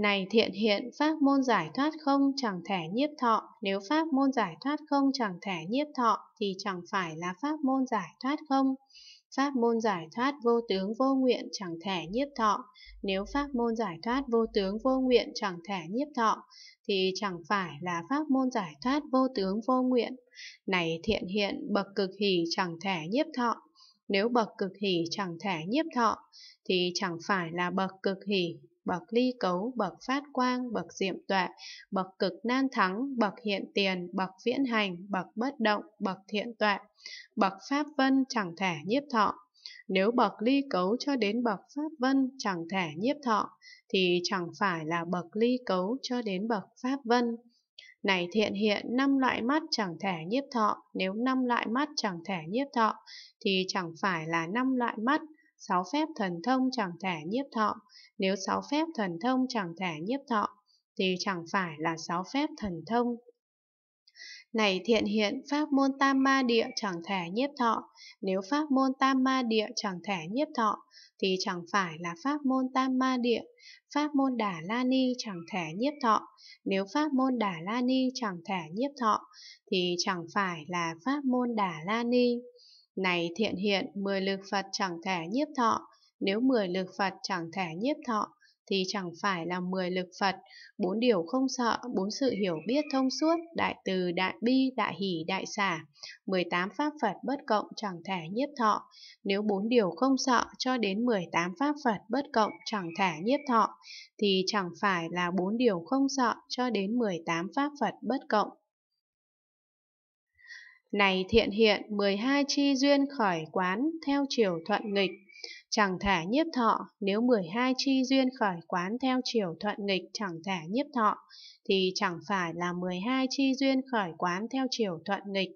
Này thiện hiện, pháp môn giải thoát không chẳng thể nhiếp thọ, nếu pháp môn giải thoát không chẳng thể nhiếp thọ thì chẳng phải là pháp môn giải thoát không. Pháp môn giải thoát vô tướng vô nguyện chẳng thể nhiếp thọ, nếu pháp môn giải thoát vô tướng vô nguyện chẳng thể nhiếp thọ thì chẳng phải là pháp môn giải thoát vô tướng vô nguyện. Này thiện hiện, bậc cực hỷ chẳng thể nhiếp thọ, nếu bậc cực hỷ chẳng thể nhiếp thọ thì chẳng phải là bậc cực hỷ bậc ly cấu, bậc phát quang, bậc diệm tuệ, bậc cực nan thắng, bậc hiện tiền, bậc viễn hành, bậc bất động, bậc thiện tuệ, bậc pháp vân chẳng thể nhiếp thọ. Nếu bậc ly cấu cho đến bậc pháp vân chẳng thể nhiếp thọ, thì chẳng phải là bậc ly cấu cho đến bậc pháp vân. Này thiện hiện năm loại mắt chẳng thể nhiếp thọ, nếu năm loại mắt chẳng thể nhiếp thọ thì chẳng phải là năm loại mắt, sáu phép thần thông chẳng thể nhiếp thọ. Nếu sáu phép thần thông chẳng thể nhiếp thọ, thì chẳng phải là sáu phép thần thông. Này thiện hiện, pháp môn tam ma địa chẳng thể nhiếp thọ. Nếu pháp môn tam ma địa chẳng thể nhiếp thọ, thì chẳng phải là pháp môn tam ma địa. Pháp môn đà la ni chẳng thể nhiếp thọ. Nếu pháp môn đà la ni chẳng thể nhiếp thọ, thì chẳng phải là pháp môn đà la ni. Này thiện hiện, mười lực Phật chẳng thể nhiếp thọ, nếu mười lực Phật chẳng thể nhiếp thọ, thì chẳng phải là mười lực Phật, bốn điều không sợ, bốn sự hiểu biết thông suốt, đại từ, đại bi, đại hỷ, đại xả, mười tám pháp Phật bất cộng chẳng thể nhiếp thọ. Nếu bốn điều không sợ cho đến mười tám pháp Phật bất cộng chẳng thể nhiếp thọ, thì chẳng phải là bốn điều không sợ cho đến mười tám pháp Phật bất cộng này thiện hiện 12 chi duyên khởi quán theo chiều thuận nghịch Chẳng thả nhiếp thọ Nếu 12 chi duyên khởi quán theo chiều thuận nghịch chẳng thả nhiếp thọ Thì chẳng phải là 12 chi duyên khởi quán theo chiều thuận nghịch